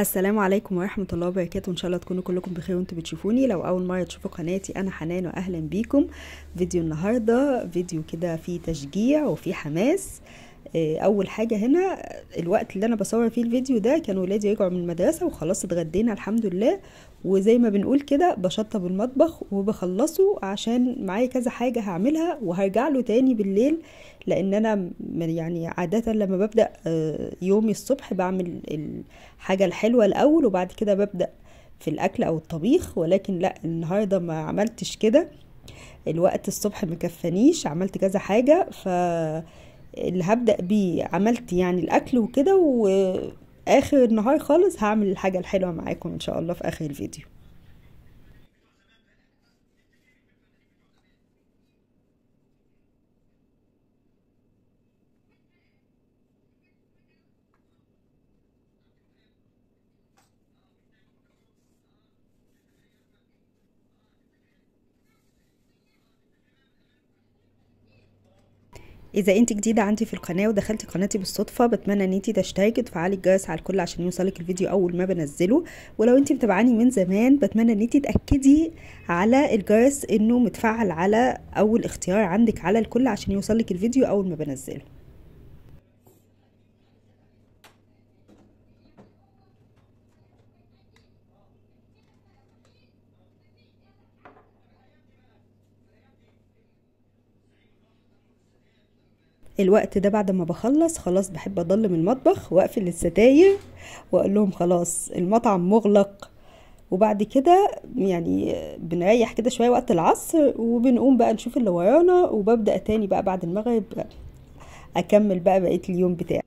السلام عليكم ورحمة الله وبركاته إن شاء الله تكونوا كلكم بخير وانتوا بتشوفوني لو أول مرة تشوفوا قناتي أنا حنان وأهلا بيكم فيديو النهاردة فيديو كده فيه تشجيع وفيه حماس آه آه، اول حاجه هنا الوقت اللي انا بصور فيه الفيديو ده كان ولادي رجعوا من المدرسه وخلاص اتغدينا الحمد لله وزي ما بنقول كده بشطب المطبخ وبخلصه عشان معايا كذا حاجه هعملها وهرجع له تاني بالليل لان انا يعني عاده لما ببدا آه، يومي الصبح بعمل الحاجه الحلوه الاول وبعد كده ببدا في الاكل او الطبيخ ولكن لا النهارده ما عملتش كده الوقت الصبح مكفانيش عملت كذا حاجه ف اللي هبدأ بيه عملت يعني الأكل وكده وآخر النهار خالص هعمل الحاجة الحلوة معاكم إن شاء الله في آخر الفيديو اذا انت جديده عندي في القناه ودخلتي قناتي بالصدفه بتمنى ان انت تشتركي وتفعلي الجرس على الكل عشان يوصلك الفيديو اول ما بنزله ولو انت متابعاني من زمان بتمنى ان انت تاكدي على الجرس انه متفعل على اول اختيار عندك على الكل عشان يوصلك الفيديو اول ما بنزله الوقت ده بعد ما بخلص خلاص بحب اضلم المطبخ واقفل الستاير واقول لهم خلاص المطعم مغلق وبعد كده يعني بنريح كده شويه وقت العصر وبنقوم بقى نشوف اللي ورانا وببدا تاني بقى بعد المغرب اكمل بقى بقيه اليوم بتاعي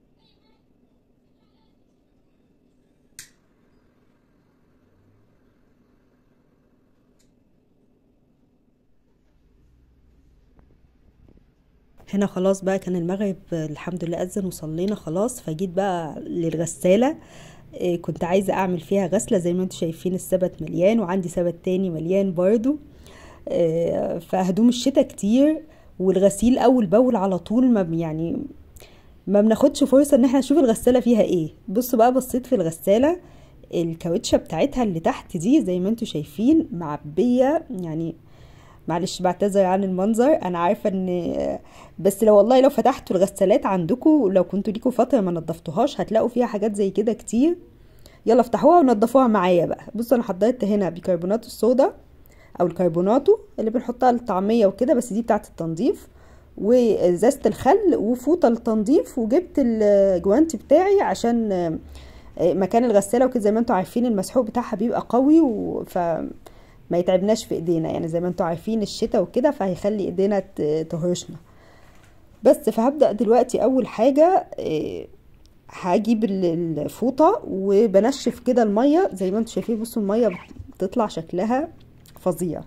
هنا خلاص بقى كان المغرب الحمد لله اذن وصلينا خلاص فجيت بقى للغساله آه، كنت عايزه اعمل فيها غسله زي ما انتم شايفين السبت مليان وعندي سبت تاني مليان برضو آه، فهدوم الشتاء كتير والغسيل اول باول على طول ما يعني ما بناخدش فرصه ان احنا نشوف الغساله فيها ايه بصوا بقى بصيت في الغساله الكاوتشه بتاعتها اللي تحت دي زي ما انتم شايفين معبيه يعني معلش بعتذر عن المنظر انا عارفه ان بس لو والله لو فتحتوا الغسالات عندكم لو كنتوا ليكوا فتره ما نضفتوهاش هتلاقوا فيها حاجات زي كده كتير يلا افتحوها ونضفوها معايا بقى بصوا انا حضرت هنا بيكربونات الصودا او الكربوناتو اللي بنحطها للطعميه وكده بس دي بتاعه التنظيف وزازه الخل وفوطه للتنظيف وجبت الجوانتي بتاعي عشان آه، مكان الغساله وكده زي ما انتم عارفين المسحوق بتاعها بيبقى قوي ف ما يتعبناش في ايدينا يعني زي ما انتوا عارفين الشتاء وكده فهيخلي ايدينا تهرشنا بس فهبدا دلوقتي اول حاجه آه، هجيب الفوطه وبنشف كده الميه زي ما انتوا شايفين بصوا الميه بتطلع شكلها فظيع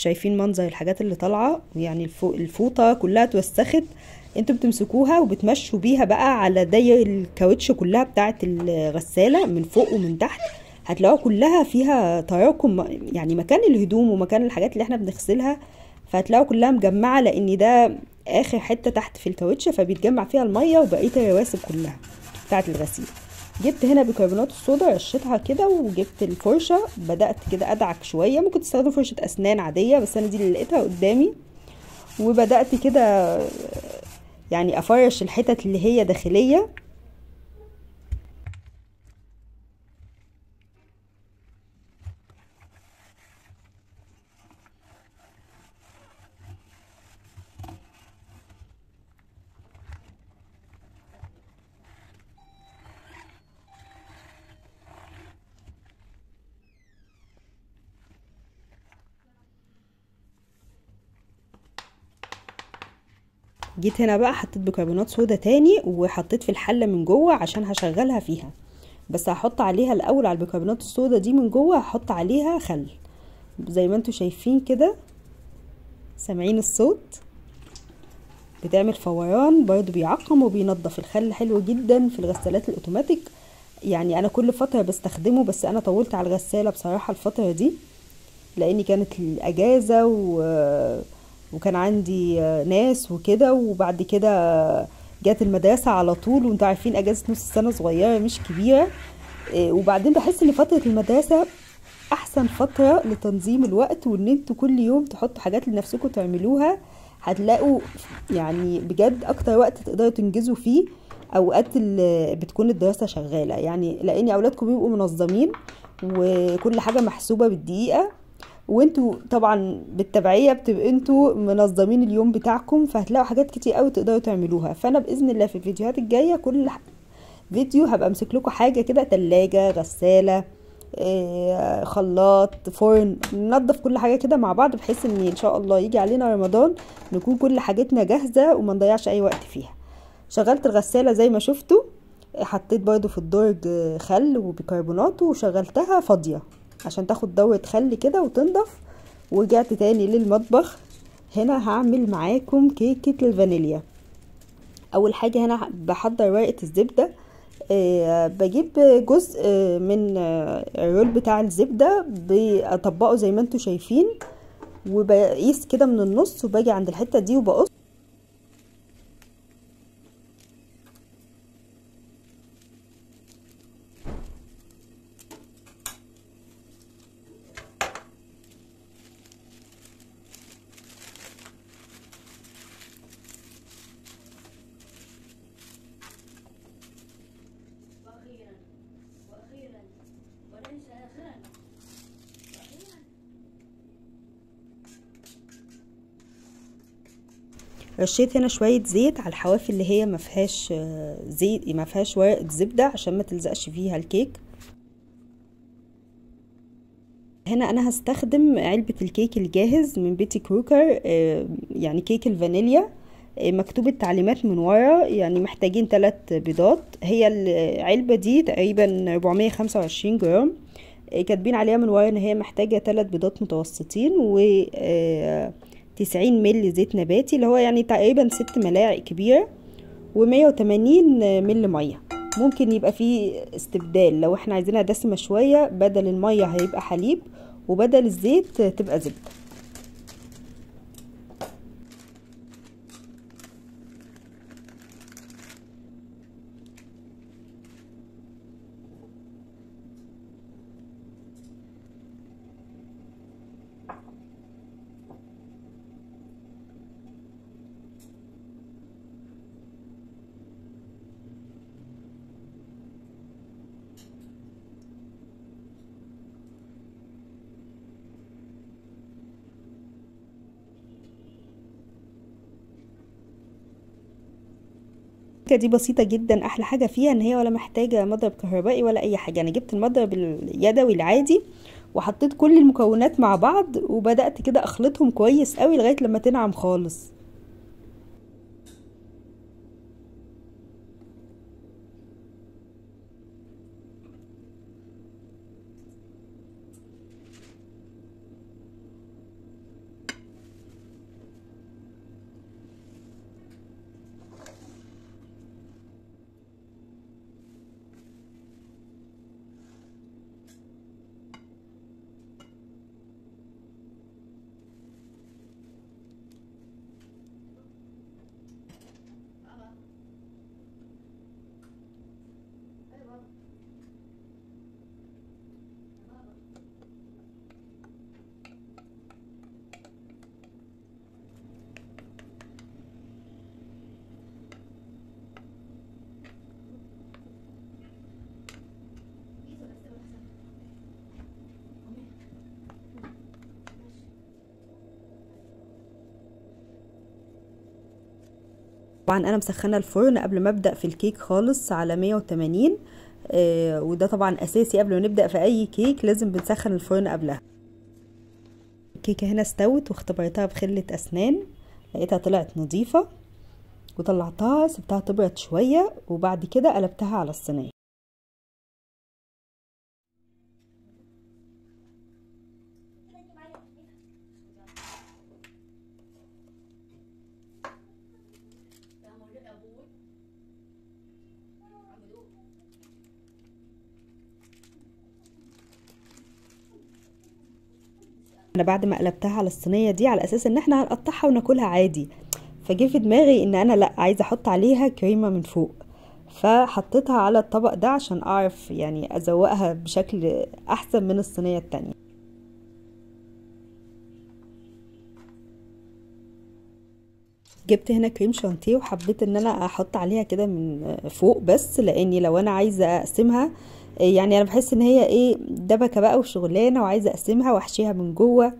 شايفين منظر الحاجات اللي طالعه يعني الفوطه كلها اتوسخت انتوا بتمسكوها وبتمشوا بيها بقى على داير الكاوتش كلها بتاعه الغساله من فوق ومن تحت هتلاقوها كلها فيها تراكم يعني مكان الهدوم ومكان الحاجات اللي احنا بنغسلها فهتلاقوها كلها مجمعه لان ده اخر حته تحت في الكاوتش فبيتجمع فيها الميه وبقيه الرواسب كلها بتاعه الغسيل جبت هنا بيكربونات الصودا رشيتها كده وجبت الفرشه بدات كده ادعك شويه ممكن تستخدموا فرشه اسنان عاديه بس انا دي اللي لقيتها قدامي وبدات كده يعني افرش الحتت اللي هي داخليه جيت هنا بقى حطيت بيكربونات صودا تاني وحطيت في الحله من جوه عشان هشغلها فيها بس هحط عليها الاول على البيكربونات الصودا دي من جوه هحط عليها خل زي ما انتم شايفين كده سامعين الصوت بتعمل فوران برضو بيعقم وبينضف الخل حلو جدا في الغسالات الاوتوماتيك يعني انا كل فتره بستخدمه بس انا طولت على الغساله بصراحه الفتره دي لان كانت الاجازه و وكان عندي ناس وكده وبعد كده جت المدرسة على طول وانتوا عارفين اجازة نص السنة صغيرة مش كبيرة آه، وبعدين بحس ان فترة المدرسة احسن فترة لتنظيم الوقت وان انتوا كل يوم تحطوا حاجات لنفسكم تعملوها هتلاقوا يعني بجد اكتر وقت تقدروا تنجزوا فيه اوقات اللي بتكون الدراسه شغاله يعني لاني اولادكم بيبقوا منظمين وكل حاجه محسوبه بالدقيقه وانتوا طبعا بالتبعيه بتبقى انتوا منظمين اليوم بتاعكم فهتلاقوا حاجات كتير قوي تقدروا تعملوها فانا باذن الله في الفيديوهات الجايه كل فيديو هبقى امسك لكم حاجه كده تلاجة غساله آه، خلاط فرن ننضف كل حاجه كده مع بعض بحيث ان ان شاء الله يجي علينا رمضان نكون كل حاجتنا جاهزه وما نضيعش اي وقت فيها شغلت الغساله زي ما شفتوا حطيت برضو في الدرج خل وبيكربونات وشغلتها فاضيه عشان تاخد دوره خل كده وتنضف ورجعت تاني للمطبخ هنا هعمل معاكم كيكه الفانيليا اول حاجه هنا بحضر ورقه الزبده آه، بجيب جزء آه، من آه، الرول بتاع الزبده بطبقه زي ما انتم شايفين وبقيس كده من النص وباجي عند الحته دي وبقص رشيت هنا شويه زيت على الحواف اللي هي ما فيهاش زيت ما فيهاش ورقه زبده عشان ما تلزقش فيها الكيك هنا انا هستخدم علبه الكيك الجاهز من بيتي كروكر آه، يعني كيك الفانيليا آه، مكتوب التعليمات من ورا يعني محتاجين ثلاث بيضات هي العلبه دي تقريبا 425 جرام آه، كاتبين عليها من ورا ان هي محتاجه ثلاث بيضات متوسطين و 90 مللي زيت نباتي اللي هو يعني تقريبا ست ملاعق كبيره و180 مللي ميه ممكن يبقى فيه استبدال لو احنا عايزينها دسمه شويه بدل الميه هيبقى حليب وبدل الزيت تبقى زبده السكه دي بسيطه جدا احلى حاجه فيها ان هي ولا محتاجه مضرب كهربائي ولا اي حاجه انا جبت المضرب اليدوي العادي وحطيت كل المكونات مع بعض وبدات كده اخلطهم كويس قوي لغايه لما تنعم خالص طبعا انا مسخنه الفرن قبل ما ابدا في الكيك خالص على 180 آه وده طبعا اساسي قبل ما نبدا في اي كيك لازم بنسخن الفرن قبلها الكيكه هنا استوت واختبرتها بخله اسنان لقيتها طلعت نظيفه وطلعتها سبتها تبرد شويه وبعد كده قلبتها على الصينيه انا بعد ما قلبتها على الصينيه دي على اساس ان احنا هنقطعها وناكلها عادي فجي في دماغي ان انا لا عايزه احط عليها كريمه من فوق فحطيتها على الطبق ده عشان اعرف يعني ازوقها بشكل احسن من الصينيه التانية جبت هنا كريم شانتيه وحبيت ان انا احط عليها كده من فوق بس لاني لو انا عايزه اقسمها يعني انا بحس ان هي ايه دبكه بقى وشغلانه وعايزه اقسمها واحشيها من جوه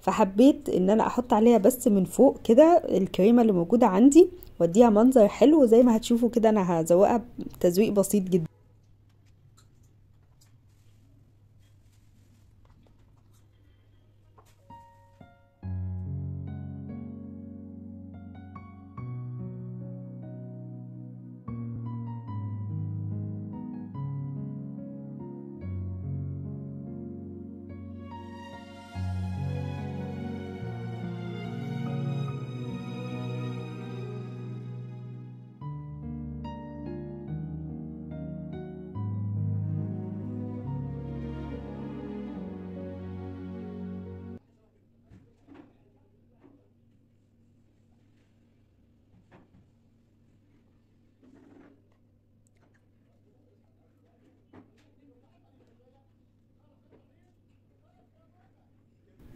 فحبيت ان انا احط عليها بس من فوق كده الكريمه اللي موجوده عندي واديها منظر حلو زي ما هتشوفوا كده انا هزوقها بتزويق بسيط جدا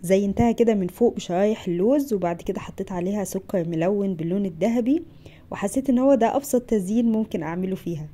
زينتها كده من فوق بشرايح اللوز وبعد كده حطيت عليها سكر ملون باللون الذهبي وحسيت ان هو ده ابسط تزيين ممكن اعمله فيها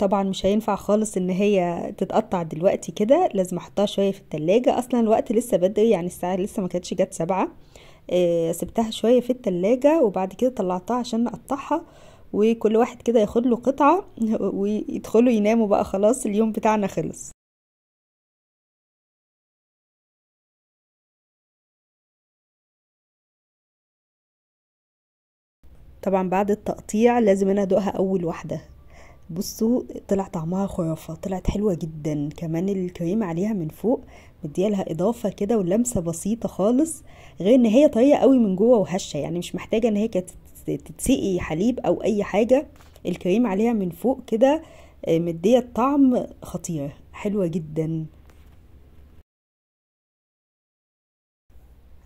طبعا مش هينفع خالص ان هي تتقطع دلوقتي كده لازم احطها شويه في التلاجة اصلا الوقت لسه بدري يعني الساعه لسه ما كانتش جت سبعة آه، سبتها شويه في التلاجة وبعد كده طلعتها عشان اقطعها وكل واحد كده ياخد له قطعه ويدخلوا يناموا بقى خلاص اليوم بتاعنا خلص طبعا بعد التقطيع لازم انا ادوقها اول واحده بصوا طلع طعمها خرافة طلعت حلوة جدا كمان الكريمة عليها من فوق مديالها اضافة كده ولمسة بسيطة خالص غير ان هي طرية قوي من جوه وهشة يعني مش محتاجة ان هي تتسقي حليب او اي حاجة الكريمة عليها من فوق كده آه، مدية طعم خطير حلوة جدا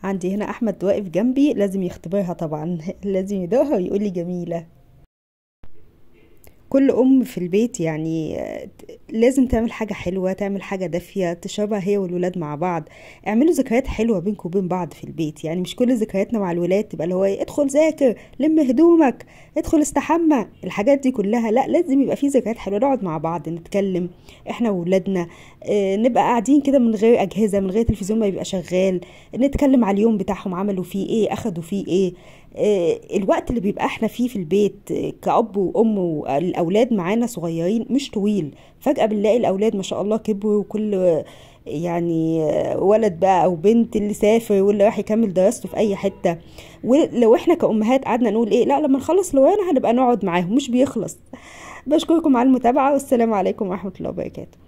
عندي هنا احمد واقف جنبي لازم يختبرها طبعا لازم يدوها ويقول لي جميله كل ام في البيت يعني لازم تعمل حاجه حلوه تعمل حاجه دافيه تشربها هي والولاد مع بعض اعملوا ذكريات حلوه بينكم وبين بعض في البيت يعني مش كل ذكرياتنا مع الولاد تبقى اللي هو إيه، ادخل ذاكر لم هدومك ادخل استحمى الحاجات دي كلها لا لازم يبقى في ذكريات حلوه نقعد مع بعض نتكلم احنا وولادنا آه، نبقى قاعدين كده من غير اجهزه من غير تلفزيون ما يبقى شغال نتكلم على اليوم بتاعهم عملوا فيه ايه اخدوا فيه ايه آه، الوقت اللي بيبقى احنا فيه في البيت آه، كأب وأم والأولاد معانا صغيرين مش طويل فجأة بنلاقي الأولاد ما شاء الله كبروا وكل آه، يعني ولد بقى أو بنت اللي سافر واللي راح يكمل دراسته في أي حتة ولو احنا كأمهات قعدنا نقول ايه لا لما نخلص لوانا هنبقى نقعد معاهم مش بيخلص بشكركم على المتابعة والسلام عليكم ورحمة الله وبركاته